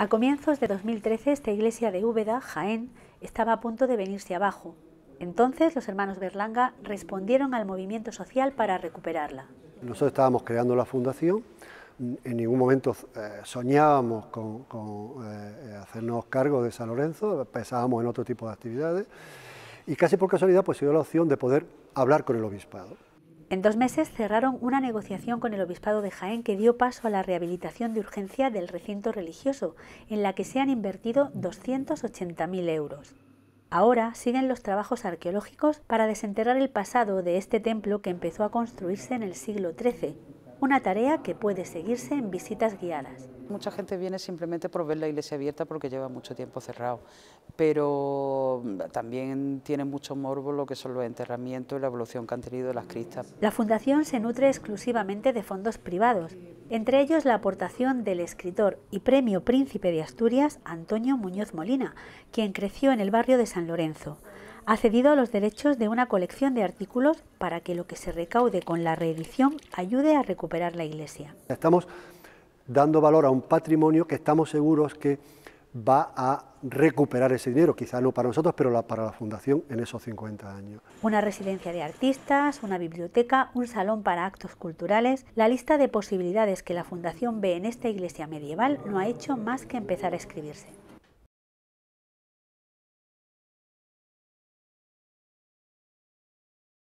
A comienzos de 2013 esta iglesia de Úbeda, Jaén, estaba a punto de venirse abajo. Entonces los hermanos Berlanga respondieron al movimiento social para recuperarla. Nosotros estábamos creando la fundación, en ningún momento eh, soñábamos con, eh, hacernos cargo de San Lorenzo, pensábamos en otro tipo de actividades y casi por casualidad pues se dio la opción de poder hablar con el obispado. En dos meses cerraron una negociación con el Obispado de Jaén que dio paso a la rehabilitación de urgencia del recinto religioso, en la que se han invertido 280.000 euros. Ahora siguen los trabajos arqueológicos para desenterrar el pasado de este templo que empezó a construirse en el siglo XIII una tarea que puede seguirse en visitas guiadas. Mucha gente viene simplemente por ver la iglesia abierta porque lleva mucho tiempo cerrado, pero mm, también tiene mucho morbo lo que son los enterramientos y la evolución que han tenido las cristas. La fundación se nutre exclusivamente de fondos privados, entre ellos la aportación del escritor y premio príncipe de Asturias Antonio Muñoz Molina, quien creció en el barrio de San Lorenzo. Ha cedido los derechos de una colección de artículos para que lo que se recaude con la reedición ayude a recuperar la iglesia. Estamos dando valor a un patrimonio que estamos seguros que va a recuperar ese dinero, quizá no para nosotros, pero para la Fundación en esos 50 años. Una residencia de artistas, una biblioteca, un salón para actos culturales, la lista de posibilidades que la Fundación ve en esta iglesia medieval no ha hecho más que empezar a escribirse.